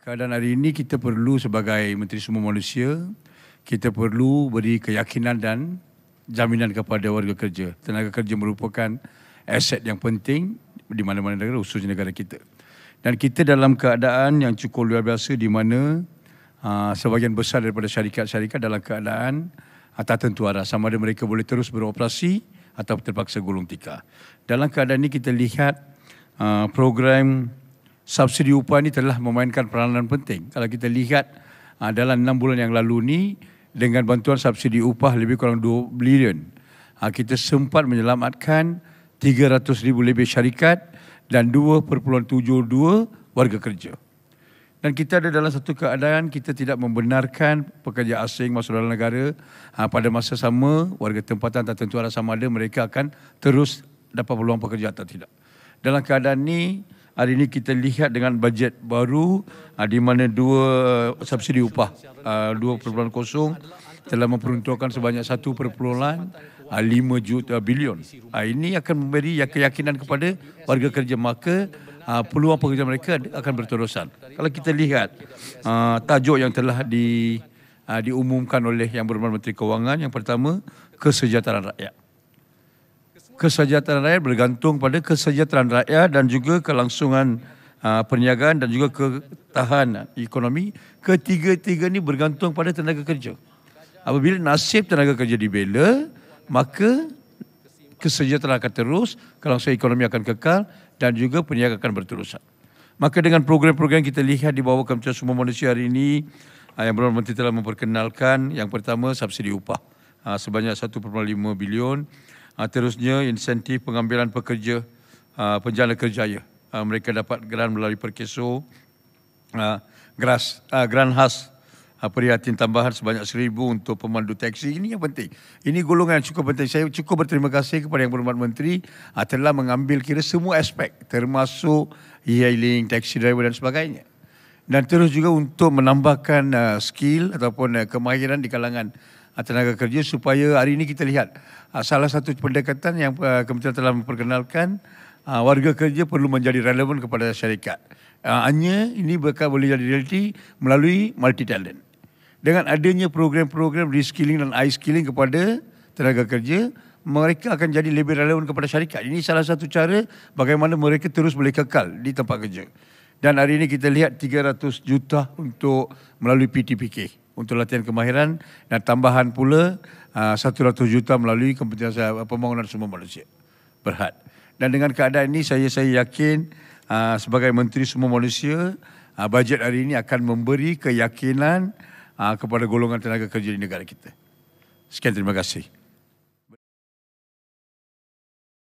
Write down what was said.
Keadaan hari ini kita perlu sebagai Menteri Sumber Malaysia kita perlu beri keyakinan dan jaminan kepada warga kerja. Tenaga kerja merupakan aset yang penting di mana-mana negara, khususnya negara kita. Dan kita dalam keadaan yang cukup luar biasa di mana uh, ah, sebagian besar daripada syarikat-syarikat dalam keadaan uh, tak tentu arah. Sama ada mereka boleh terus beroperasi atau terpaksa gulung tikar. Dalam keadaan ini kita lihat uh, program subsidi upah ini telah memainkan peranan penting. Kalau kita lihat ah, dalam enam bulan yang lalu ni dengan bantuan subsidi upah lebih kurang dua bilion, ah, kita sempat menyelamatkan tiga ratus ribu lebih syarikat dan dua perpuluhan tujuh dua warga kerja. Dan kita ada dalam satu keadaan kita tidak membenarkan pekerja asing masuk dalam negara ah, pada masa sama warga tempatan tak tentu ada sama ada mereka akan terus dapat peluang pekerja atau tidak. Dalam keadaan ini, hari ini kita lihat dengan bajet baru uh, di mana dua subsidi upah ah, dua uh, 2.0 telah memperuntukkan sebanyak satu 1.5 uh, ah, juta bilion. Uh, ini akan memberi keyakinan kepada warga kerja maka uh, peluang pekerja mereka akan berterusan. Kalau kita lihat uh, tajuk yang telah di uh, diumumkan oleh Yang Berhormat Menteri Kewangan yang pertama kesejahteraan rakyat kesejahteraan rakyat bergantung pada kesejahteraan rakyat dan juga kelangsungan uh, perniagaan dan juga ketahanan ekonomi. Ketiga-tiga ini bergantung pada tenaga kerja. Apabila nasib tenaga kerja dibela, maka kesejahteraan akan terus, kelangsungan ekonomi akan kekal dan juga perniagaan akan berterusan. Maka dengan program-program kita lihat di bawah Kementerian Sumber Manusia hari ini, ah, yang Berhormat Menteri telah memperkenalkan, yang pertama subsidi upah ah, sebanyak 1.5 bilion. Ah, terusnya insentif pengambilan pekerja ah, penjana kerjaya. Ah, mereka dapat geran melalui perkeso, geran khas perhatian tambahan sebanyak seribu untuk pemandu teksi. Ini yang penting. Ini golongan yang cukup penting. Saya cukup berterima kasih kepada Yang Berhormat Menteri telah mengambil kira semua aspek termasuk e-hailing, taksi driver dan sebagainya. Dan terus juga untuk menambahkan skill ataupun kemahiran di kalangan Ah, tenaga kerja supaya hari ini kita lihat ah, salah satu pendekatan yang ah, kementerian telah memperkenalkan warga kerja perlu menjadi relevan kepada syarikat. Hanya ini boleh jadi realiti melalui multi-talent. Dengan adanya program-program reskilling dan i-skilling kepada tenaga kerja, mereka akan jadi lebih relevan kepada syarikat. Ini salah satu cara bagaimana mereka terus boleh kekal di tempat kerja. Dan hari ini kita lihat 300 juta untuk melalui PTPK untuk latihan kemahiran dan tambahan pula ah, satu ratus juta melalui kepentingan pembangunan semua malaysia berhad. Dan dengan keadaan ini saya saya yakin ah, sebagai menteri semua malaysia, uh, ah, bajet hari ini akan memberi keyakinan kepada golongan tenaga kerja di negara kita. Sekian terima kasih.